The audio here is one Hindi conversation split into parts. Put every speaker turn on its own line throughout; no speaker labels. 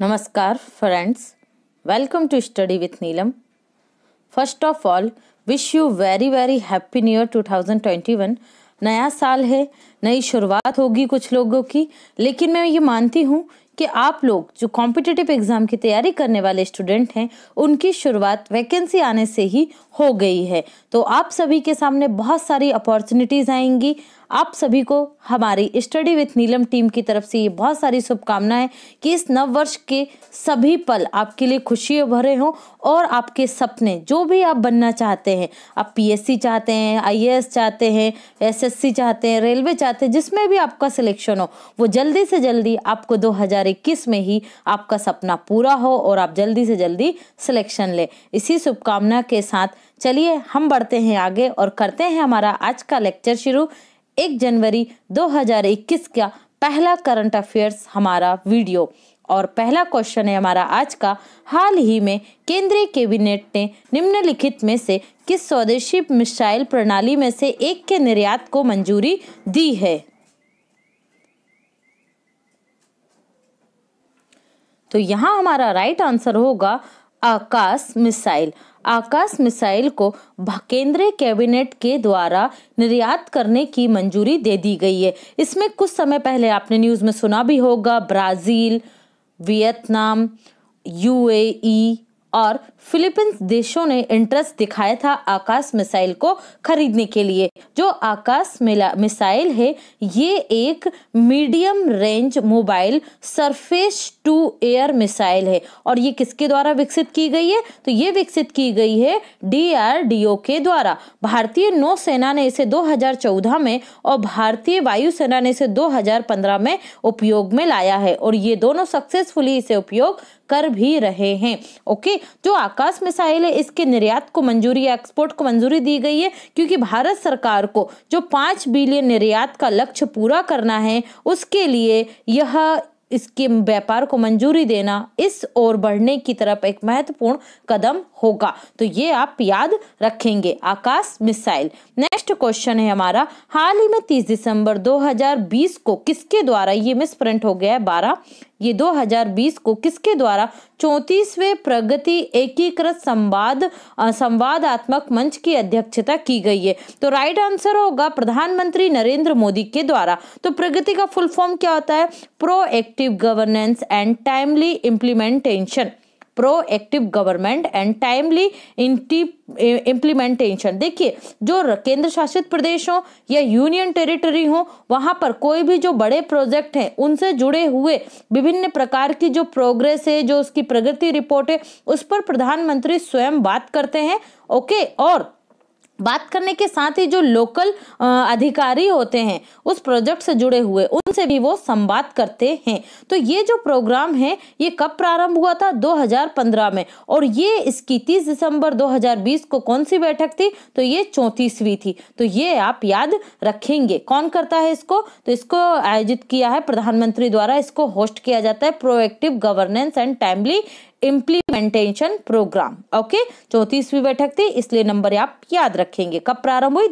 नमस्कार friends welcome to study with Neelam first of all wish you very very happy new year 2021 नया साल है नई शुरुआत होगी कुछ लोगों की लेकिन मैं ये मानती हूँ कि आप लोग जो कॉम्पिटिटिव एग्ज़ाम की तैयारी करने वाले स्टूडेंट हैं उनकी शुरुआत वैकेंसी आने से ही हो गई है तो आप सभी के सामने बहुत सारी अपॉर्चुनिटीज़ आएंगी आप सभी को हमारी स्टडी विथ नीलम टीम की तरफ से ये बहुत सारी शुभकामनाएं कि इस नव वर्ष के सभी पल आपके लिए खुशी भरे हों और आपके सपने जो भी आप बनना चाहते हैं आप पीएससी चाहते हैं आईएएस चाहते हैं एसएससी चाहते हैं रेलवे चाहते हैं जिसमें भी आपका सिलेक्शन हो वो जल्दी से जल्दी आपको दो में ही आपका सपना पूरा हो और आप जल्दी से जल्दी सिलेक्शन लें इसी शुभकामना के साथ चलिए हम बढ़ते हैं आगे और करते हैं हमारा आज का लेक्चर शुरू एक जनवरी 2021 का पहला करंट अफेयर्स हमारा वीडियो और पहला क्वेश्चन है हमारा आज का हाल ही में केंद्रीय कैबिनेट ने निम्नलिखित में से किस स्वदेशी मिसाइल प्रणाली में से एक के निर्यात को मंजूरी दी है तो यहाँ हमारा राइट आंसर होगा आकाश मिसाइल आकाश मिसाइल को केंद्रीय कैबिनेट के द्वारा निर्यात करने की मंजूरी दे दी गई है इसमें कुछ समय पहले आपने न्यूज़ में सुना भी होगा ब्राज़ील वियतनाम यूएई और फिलीपींस देशों ने इंटरेस्ट दिखाया था आकाश मिसाइल को खरीदने के लिए जो आकाश मिसाइल है ये एक medium range mobile surface to air missile है और ये किसके द्वारा विकसित की गई है तो ये विकसित की गई है डीआरडीओ के द्वारा भारतीय नौसेना ने इसे 2014 में और भारतीय वायुसेना ने इसे 2015 में उपयोग में लाया है और ये दोनों सक्सेसफुली इसे उपयोग कर भी रहे हैं ओके जो आकाश मिसाइल है इसके निर्यात को मंजूरी या एक्सपोर्ट को मंजूरी दी गई है क्योंकि भारत सरकार को जो पाँच बिलियन निर्यात का लक्ष्य पूरा करना है उसके लिए यह इसके व्यापार को मंजूरी देना इस ओर बढ़ने की तरफ एक महत्वपूर्ण कदम होगा तो ये आप याद रखेंगे आकाश मिसाइल नेक्स्ट क्वेश्चन है हमारा हाल ही में 30 दिसंबर 2020 को किसके द्वारा ये मिस प्रिंट हो गया है बारह ये 2020 को किसके द्वारा चौंतीसवें प्रगति एकीकृत संवाद संवादात्मक मंच की अध्यक्षता की गई है तो राइट आंसर होगा प्रधानमंत्री नरेंद्र मोदी के द्वारा तो प्रगति का फुल फॉर्म क्या होता है proactive governance and timely implementation proactive government and timely implementation देखिए जो केंद्र शासित प्रदेश हो या यूनियन टेरिटरी हो वहाँ पर कोई भी जो बड़े प्रोजेक्ट हैं उनसे जुड़े हुए विभिन्न प्रकार की जो प्रोग्रेस है जो उसकी प्रगति रिपोर्ट है उस पर प्रधानमंत्री स्वयं बात करते हैं ओके और बात करने के साथ ही जो लोकल अधिकारी होते हैं उस प्रोजेक्ट से जुड़े हुए उनसे भी वो संवाद करते हैं तो ये जो प्रोग्राम है ये कब प्रारंभ हुआ था 2015 में और ये इसकी 30 दिसंबर 2020 को कौन सी बैठक थी तो ये चौंतीसवीं थी तो ये आप याद रखेंगे कौन करता है इसको तो इसको आयोजित किया है प्रधानमंत्री द्वारा इसको होस्ट किया जाता है proactive governance and timely implementation programme okay चौतीसवीं बैठक थी इसलिए नंबर आप याद रखेंगे कब प्रारंभ हुई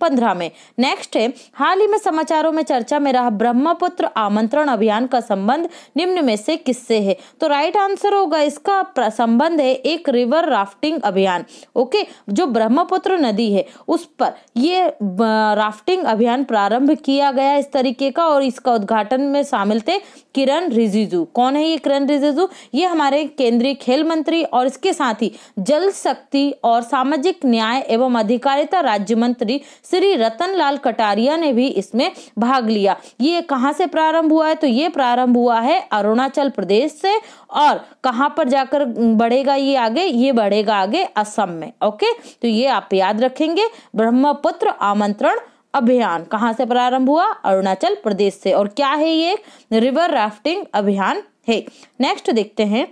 पंद्रह में नेक्स्ट है हाल ही में समाचारों में चर्चा में रहा ब्रह्मपुत्र आमंत्रण अभियान का संबंध निम्न में से किससे है तो राइट आंसर होगा इसका संबंध है एक रिवर राफ्टिंग अभियान ओके जो ब्रह्मपुत्र नदी है उस पर ये राफ्टिंग अभियान प्रारंभ किया गया इस तरीके का और इसका उद्घाटन में शामिल थे किरण रिजिजू कौन है ये किरण रिजिजू ये हमारे केंद्रीय खेल मंत्री और इसके साथ ही जल शक्ति और सामाजिक न्याय एवं अधिकारिता राज्य मंत्री श्री रतन लाल कटारिया ने भी इसमें भाग लिया ये कहाँ से प्रारंभ हुआ है तो ये प्रारंभ हुआ है अरुणाचल प्रदेश से और कहाँ पर जाकर बढ़ेगा ये आगे ये बढ़ेगा आगे असम में ओके तो ये आप याद रखेंगे ब्रह्मपुत्र आमंत्रण अभियान कहाँ से प्रारंभ हुआ अरुणाचल प्रदेश से और क्या है ये रिवर राफ्टिंग अभियान है नेक्स्ट देखते हैं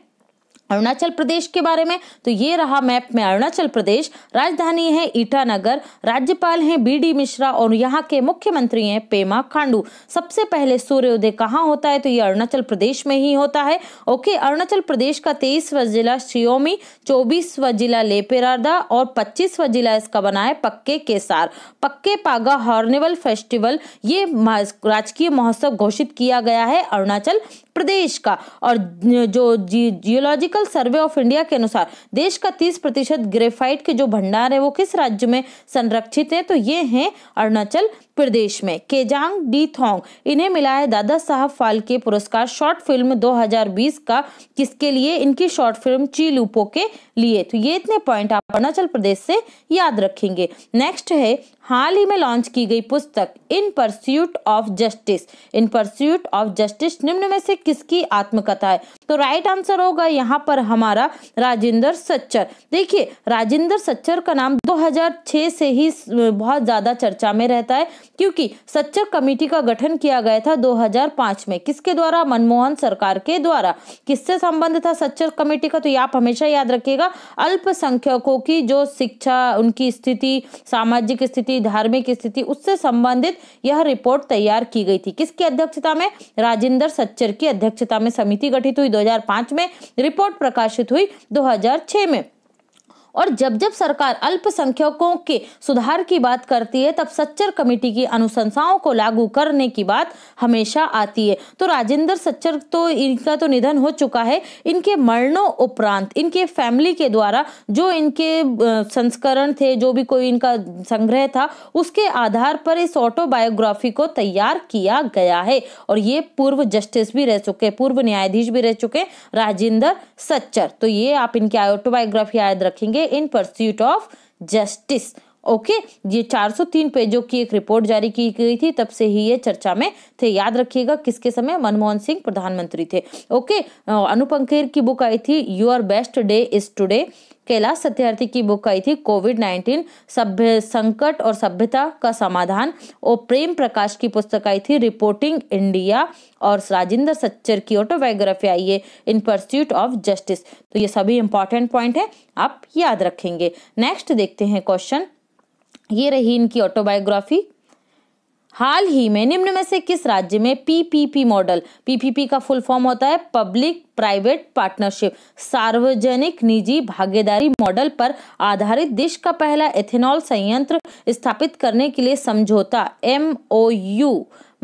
अरुणाचल प्रदेश के बारे में तो ये रहा मैप में अरुणाचल प्रदेश राजधानी है ईटानगर राज्यपाल हैं बीडी मिश्रा और यहाँ के मुख्यमंत्री हैं पेमा खांडू सबसे पहले सूर्योदय कहाँ होता है तो ये अरुणाचल प्रदेश में ही होता है ओके अरुणाचल प्रदेश का तेईसवा जिला शियोमी चौबीसवा जिला लेपेरादा और पच्चीसवा जिला इसका बना है पक्के केसार पक्के पागा हॉर्निवल फेस्टिवल ये राजकीय महोत्सव घोषित किया गया है अरुणाचल प्रदेश का और जो geological geological survey of India के अनुसार देश का 30 प्रतिशत ग्रेफाइट के जो भंडार है वो किस राज्य में संरक्षित है तो ये है अरुणाचल प्रदेश में केजांग डी थोंग इन्हें मिला है दादा साहब फाल्के पुरस्कार शॉर्ट फिल्म 2020 का किसके लिए इनकी शॉर्ट फिल्म ची लूपो के लिए तो ये इतने पॉइंट आप अरुणाचल प्रदेश से याद रखेंगे नेक्स्ट है हाल ही में लॉन्च की गई पुस्तक in pursuit of justice in pursuit of justice निम्न में से किसकी आत्मकथा है तो राइट आंसर होगा यहाँ पर हमारा राजेंद्र सच्चर देखिए राजेंद्र सच्चर का नाम 2006 से ही बहुत ज़्यादा चर्चा में रहता है क्योंकि सच्चर कमेटी का गठन किया गया था 2005 में किसके द्वारा मनमोहन सरकार के द्वारा किससे संबंध था सच्चर कमेटी का तो ये आप हमेशा याद रखिएगा अल्पसंख्यकों की जो शिक्षा उनकी स्थिति सामाजिक स्थिति हुई धार्मिक स्थिति उससे संबंधित यह रिपोर्ट तैयार की गई थी किसकी अध्यक्षता में राजेंद्र सच्चर की अध्यक्षता में समिति गठित हुई 2005 में रिपोर्ट प्रकाशित हुई 2006 में और जब जब सरकार अल्पसंख्यकों के सुधार की बात करती है तब सच्चर कमेटी की अनुशंसाओं को लागू करने की बात हमेशा आती है तो राजेंद्र सच्चर तो इनका तो निधन हो चुका है इनके मरणों उपरांत इनके फैमिली के द्वारा जो इनके संस्करण थे जो भी कोई इनका संग्रह था उसके आधार पर इस ऑटोबायोग्राफी को तैयार किया गया है और ये पूर्व जस्टिस भी रह चुके पूर्व न्यायाधीश भी रह चुके राजेंद्र सच्चर तो ये आप इनकी ऑटोबायोग्राफी याद रखेंगे in pursuit of justice okay ये 403 पेजों की एक रिपोर्ट जारी की गई थी तब से ही ये चर्चा में थे याद रखिएगा किसके समय मनमोहन सिंह प्रधानमंत्री थे ओके अनुपंखेर की बुक आई थी your best day is today Kailash Satyarthi की बुक आई थी कोविड नाइन्टीन सभ्य संकट और सभ्यता का समाधान और प्रेम प्रकाश की पुस्तक आई थी रिपोर्टिंग इंडिया और राजेंद्र सच्चर की ऑटोबायोग्राफी आई है इन परस्यूट ऑफ जस्टिस तो ये सभी इंपॉर्टेंट पॉइंट है आप याद रखेंगे नेक्स्ट देखते हैं क्वेश्चन ये रही इनकी ऑटोबायोग्राफी हाल ही में निम्न में से किस राज्य में पीपीपी मॉडल पीपीपी का फुल फॉर्म होता है पब्लिक प्राइवेट पार्टनरशिप सार्वजनिक निजी भागीदारी मॉडल पर आधारित देश का पहला एथेनॉल संयंत्र स्थापित करने के लिए समझौता एमओयू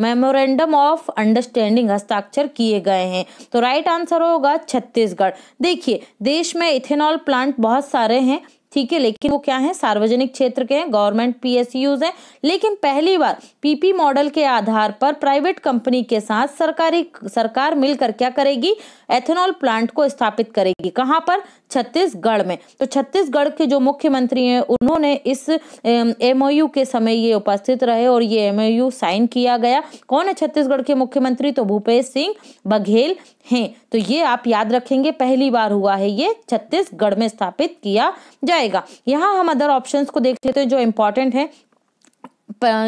मेमोरेंडम ऑफ अंडरस्टैंडिंग हस्ताक्षर किए गए हैं तो राइट आंसर होगा छत्तीसगढ़ देखिए देश में इथेनॉल प्लांट बहुत सारे हैं ठीक है लेकिन वो क्या है सार्वजनिक क्षेत्र के हैं गवर्नमेंट पीएसयूज हैं लेकिन पहली बार पीपी मॉडल के आधार पर प्राइवेट कंपनी के साथ सरकारी सरकार मिलकर क्या करेगी एथेनॉल प्लांट को स्थापित करेगी कहाँ पर छत्तीसगढ़ में तो छत्तीसगढ़ के जो मुख्यमंत्री हैं उन्होंने इस एमओयू के समय ये उपस्थित रहे और ये एम साइन किया गया कौन है छत्तीसगढ़ के मुख्यमंत्री तो भूपेश सिंह बघेल हैं तो ये आप याद रखेंगे पहली बार हुआ है ये छत्तीसगढ़ में स्थापित किया जाए जाएगा यहाँ हम अदर ऑप्शंस को देख लेते हैं जो इम्पोर्टेंट है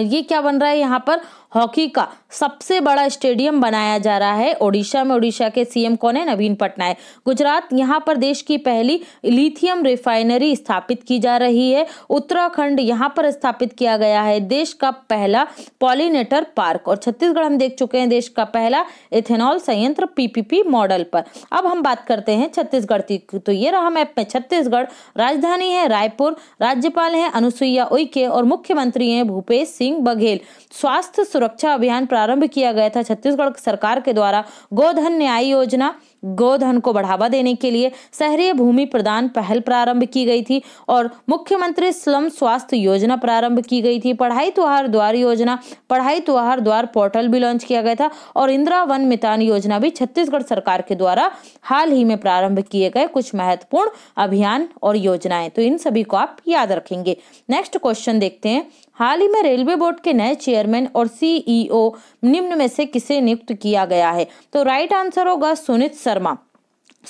ये क्या बन रहा है यहाँ पर हॉकी का सबसे बड़ा स्टेडियम बनाया जा रहा है ओडिशा में ओडिशा के सीएम कौन है नवीन पटनायक गुजरात यहाँ पर देश की पहली लिथियम रिफाइनरी स्थापित की जा रही है उत्तराखंड यहाँ पर स्थापित किया गया है देश का पहला पॉलिनेटर पार्क और छत्तीसगढ़ हम देख चुके हैं देश का पहला इथेनॉल संयंत्र पीपीपी मॉडल पर अब हम बात करते हैं छत्तीसगढ़ की तो ये रहा मैप में छत्तीसगढ़ राजधानी है रायपुर राज्यपाल है अनुसुईया उइके और मुख्यमंत्री है भूपेश सिंह बघेल स्वास्थ्य सुरक्षा अभियान प्रारंभ किया गया था छत्तीसगढ़ सरकार के द्वारा गोधन न्याय योजना गोधन को बढ़ावा देने के लिए शहरी भूमि प्रदान पहल प्रारंभ की गई थी और मुख्यमंत्री स्लम स्वास्थ्य योजना प्रारंभ की गई थी पढ़ाई त्योहार द्वार योजना पढ़ाई त्योहार द्वार पोर्टल भी लॉन्च किया गया था और इंदिरा वन मितान योजना भी छत्तीसगढ़ सरकार के द्वारा हाल ही में प्रारंभ किए गए कुछ महत्वपूर्ण अभियान और योजनाएं तो इन सभी को आप याद रखेंगे नेक्स्ट क्वेश्चन देखते हैं हाल ही में रेलवे बोर्ड के नए चेयरमैन और सीईओ निम्न में से किसे नियुक्त किया गया है तो राइट आंसर होगा सुनित सर शर्मा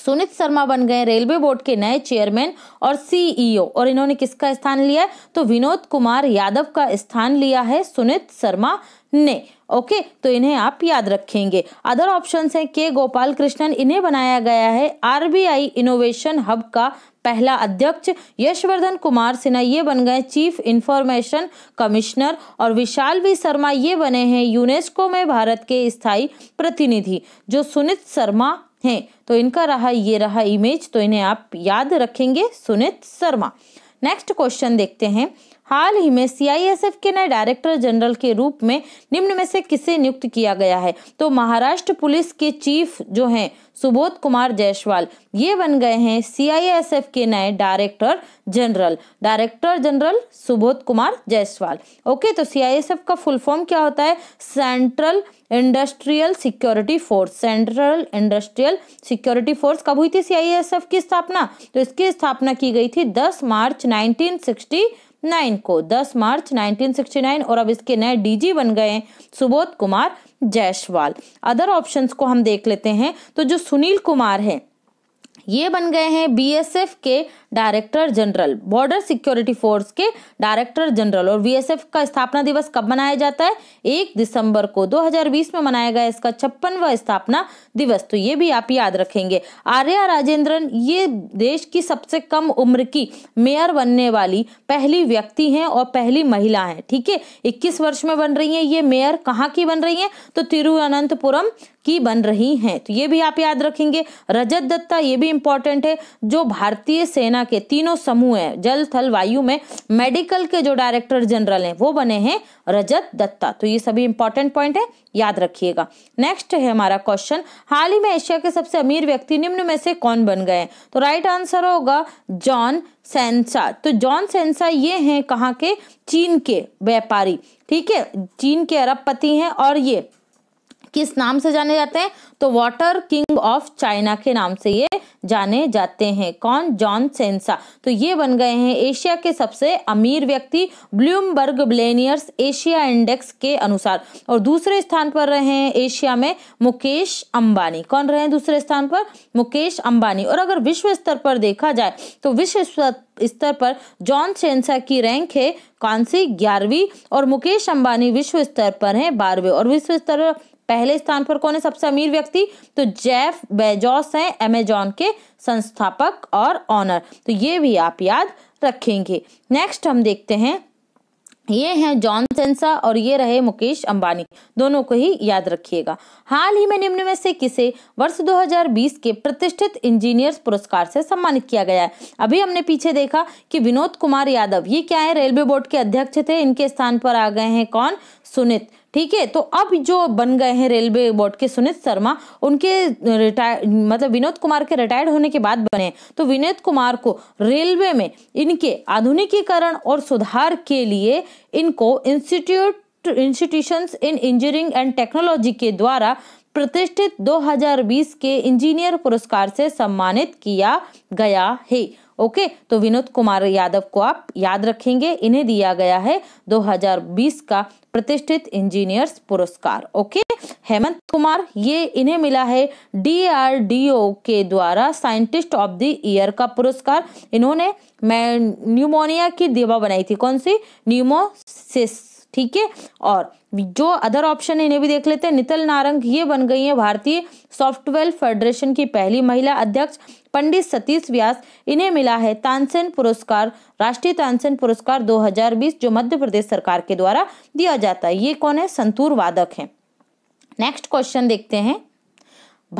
सुनीत शर्मा बन गए रेलवे बोर्ड के नए चेयरमैन और सीईओ और इन्होंने किसका स्थान लिया तो विनोद कुमार यादव का स्थान लिया है सुनीत शर्मा ने ओके तो इन्हें आप याद रखेंगे अदर ऑप्शंस हैं के गोपाल कृष्णन इन्हें बनाया गया है आरबीआई इनोवेशन हब का पहला अध्यक्ष यशवर्धन कुमार सिन्हा ये बन गए चीफ इंफॉर्मेशन कमिश्नर और विशाल वी शर्मा ये बने हैं यूनेस्को में भारत के स्थायी प्रतिनिधि जो सुनीत शर्मा हैं तो इनका रहा ये रहा इमेज तो इन्हें आप याद रखेंगे सुनित शर्मा नेक्स्ट क्वेश्चन देखते हैं हाल ही में सीआईएसएफ के नए डायरेक्टर जनरल के रूप में निम्न में से किसे नियुक्त किया गया है तो महाराष्ट्र पुलिस के चीफ जो हैं सुबोध कुमार जायसवाल ये बन गए हैं सीआईएसएफ के नए director general director general Subodh Kumar Jaiswal okay तो सीआईएसएफ का फुल फॉर्म क्या होता है central industrial security force central industrial security force कब हुई थी सीआईएसएफ की स्थापना तो इसकी स्थापना की गई थी 10 मार्च 1960 नाइन को 10 मार्च 1969 और अब इसके नए डीजी बन गए हैं सुबोध कुमार जायसवाल अदर ऑप्शंस को हम देख लेते हैं तो जो सुनील कुमार हैं ये बन गए हैं बीएसएफ के director general border security force के डायरेक्टर जनरल और बीएसएफ का स्थापना दिवस कब मनाया जाता है एक दिसंबर को 2020 में मनाया गया इसका छप्पनवा स्थापना दिवस तो ये भी आप याद रखेंगे आर्या राजेंद्रन ये देश की सबसे कम उम्र की मेयर बनने वाली पहली व्यक्ति हैं और पहली महिला हैं ठीक है इक्कीस वर्ष में बन रही है ये मेयर कहाँ की बन रही है तो तिरुअनंतपुरम की बन रही हैं तो ये भी आप याद रखेंगे रजत दत्ता ये भी इंपॉर्टेंट है जो भारतीय सेना के तीनों समूह हैं जल थल वायु में मेडिकल के जो डायरेक्टर जनरल हैं वो बने हैं रजत दत्ता तो ये सभी इंपॉर्टेंट पॉइंट है याद रखिएगा नेक्स्ट है हमारा क्वेश्चन हाल ही में एशिया के सबसे अमीर व्यक्ति निम्न में से कौन बन गए तो राइट आंसर होगा जॉन सेंसा तो जॉन सेंसा ये हैं कहाँ के चीन के व्यापारी ठीक है चीन के अरबपति हैं और ये किस नाम से जाने जाते हैं तो वाटर किंग ऑफ चाइना के नाम से ये जाने जाते हैं कौन जॉन सेंसा तो ये बन गए हैं एशिया के सबसे अमीर व्यक्ति ब्लूमबर्ग ब्लेनियर्स एशिया इंडेक्स के अनुसार और दूसरे स्थान पर रहे हैं एशिया में मुकेश अंबानी कौन रहे हैं दूसरे स्थान पर मुकेश अंबानी और अगर विश्व स्तर पर देखा जाए तो विश्व स्तर पर जॉन सेंसा की रैंक है कौन सी ग्यारहवीं और मुकेश अंबानी विश्व स्तर पर हैं बारहवें और विश्व स्तर पहले स्थान पर कौन है सबसे अमीर व्यक्ति तो जेफ बेजॉस हैं अमेजॉन के संस्थापक और ऑनर तो ये भी आप याद रखेंगे नेक्स्ट हम देखते हैं ये हैं जॉन सेंसा और ये रहे मुकेश अंबानी दोनों को ही याद रखिएगा हाल ही में निम्न में से किसे वर्ष 2020 के प्रतिष्ठित इंजीनियर्स पुरस्कार से सम्मानित किया गया है अभी हमने पीछे देखा कि विनोद कुमार यादव ये क्या है रेलवे बोर्ड के अध्यक्ष थे इनके स्थान पर आ गए हैं कौन सुनित ठीक है तो अब जो बन गए हैं रेलवे बोर्ड के सुनीत शर्मा उनके रिटायर मतलब विनोद कुमार के रिटायर्ड होने के बाद बने तो विनोद कुमार को रेलवे में इनके आधुनिकीकरण और सुधार के लिए इनको institute institutions in engineering and technology के द्वारा प्रतिष्ठित 2020 के इंजीनियर पुरस्कार से सम्मानित किया गया है ओके तो विनोद कुमार यादव को आप याद रखेंगे इन्हें दिया गया है 2020 का प्रतिष्ठित इंजीनियर्स पुरस्कार ओके हेमंत कुमार ये इन्हें मिला है डीआरडीओ के द्वारा साइंटिस्ट ऑफ द ईयर का पुरस्कार इन्होंने मैं न्यूमोनिया की दवा बनाई थी कौन सी न्यूमोसिस ठीक है और जो अदर ऑप्शन है इन्हें भी देख लेते हैं नितल नारंग ये बन गई है भारतीय सॉफ्टवेयर फेडरेशन की पहली महिला अध्यक्ष पंडित सतीश व्यास इन्हें मिला है तानसेन पुरस्कार राष्ट्रीय तानसेन पुरस्कार 2020 जो मध्य प्रदेश सरकार के द्वारा दिया जाता है ये कौन है संतूर वादक है नेक्स्ट क्वेश्चन देखते हैं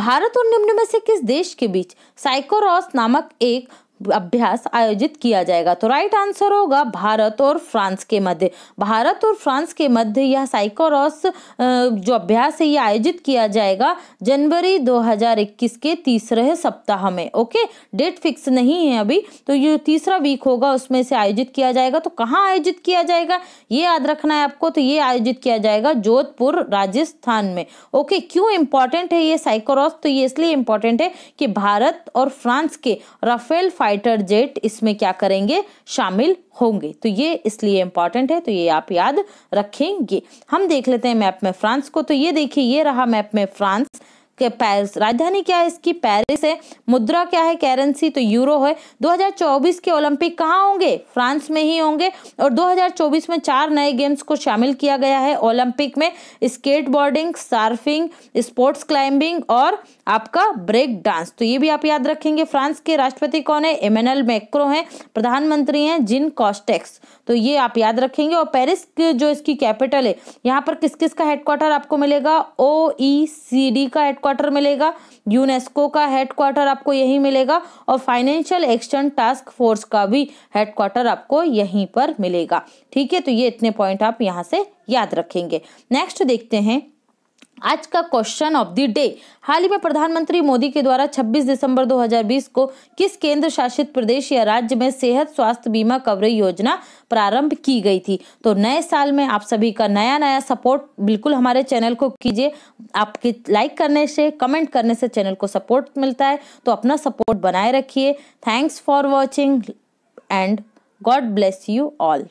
भारत और निम्न में से किस देश के बीच साइकोरॉस नामक एक अभ्यास आयोजित किया जाएगा तो राइट आंसर होगा भारत और फ्रांस के मध्य भारत और फ्रांस के मध्य यह साइकोरॉस जो अभ्यास है यह आयोजित किया जाएगा जनवरी 2021 के तीसरे सप्ताह में ओके डेट फिक्स नहीं है अभी तो ये तीसरा वीक होगा उसमें से आयोजित किया जाएगा तो कहाँ आयोजित किया जाएगा ये याद रखना है आपको तो ये आयोजित किया जाएगा जोधपुर राजस्थान में ओके क्यों इम्पोर्टेंट है ये साइकोरॉस तो ये इसलिए इम्पोर्टेंट है कि भारत और फ्रांस के राफेल फाइट फाइटर जेट इसमें क्या करेंगे शामिल होंगे तो ये इसलिए इंपॉर्टेंट है तो ये आप याद रखेंगे हम देख लेते हैं मैप में फ्रांस को तो ये देखिए ये रहा मैप में फ्रांस पैरिस राजधानी क्या है इसकी पेरिस है मुद्रा क्या है करेंसी तो यूरो है 2024 के ओलंपिक कहाँ होंगे फ्रांस में ही होंगे और 2024 में चार नए गेम्स को शामिल किया गया है ओलंपिक में skateboarding surfing sports climbing और आपका ब्रेक डांस तो ये भी आप याद रखेंगे फ्रांस के राष्ट्रपति कौन है एमेनल मैक्रो हैं प्रधानमंत्री हैं जिन कॉस्टेक्स तो ये आप याद रखेंगे और पेरिस जो इसकी कैपिटल है यहाँ पर किस किस का हेडक्वार्टर आपको मिलेगा ओ का हेड हेडक्वार्टर मिलेगा यूनेस्को का हेडक्वार्टर आपको यहीं मिलेगा और फाइनेंशियल एक्शन टास्क फोर्स का भी हेडक्वार्टर आपको यहीं पर मिलेगा ठीक है तो ये इतने पॉइंट आप यहाँ से याद रखेंगे नेक्स्ट देखते हैं आज का क्वेश्चन ऑफ द डे हाल ही में प्रधानमंत्री मोदी के द्वारा 26 दिसंबर 2020 को किस केंद्र शासित प्रदेश या राज्य में सेहत स्वास्थ्य बीमा कवरेज योजना प्रारंभ की गई थी तो नए साल में आप सभी का नया नया सपोर्ट बिल्कुल हमारे चैनल को कीजिए आपके लाइक करने से कमेंट करने से चैनल को सपोर्ट मिलता है तो अपना सपोर्ट बनाए रखिए thanks for watching and God bless you all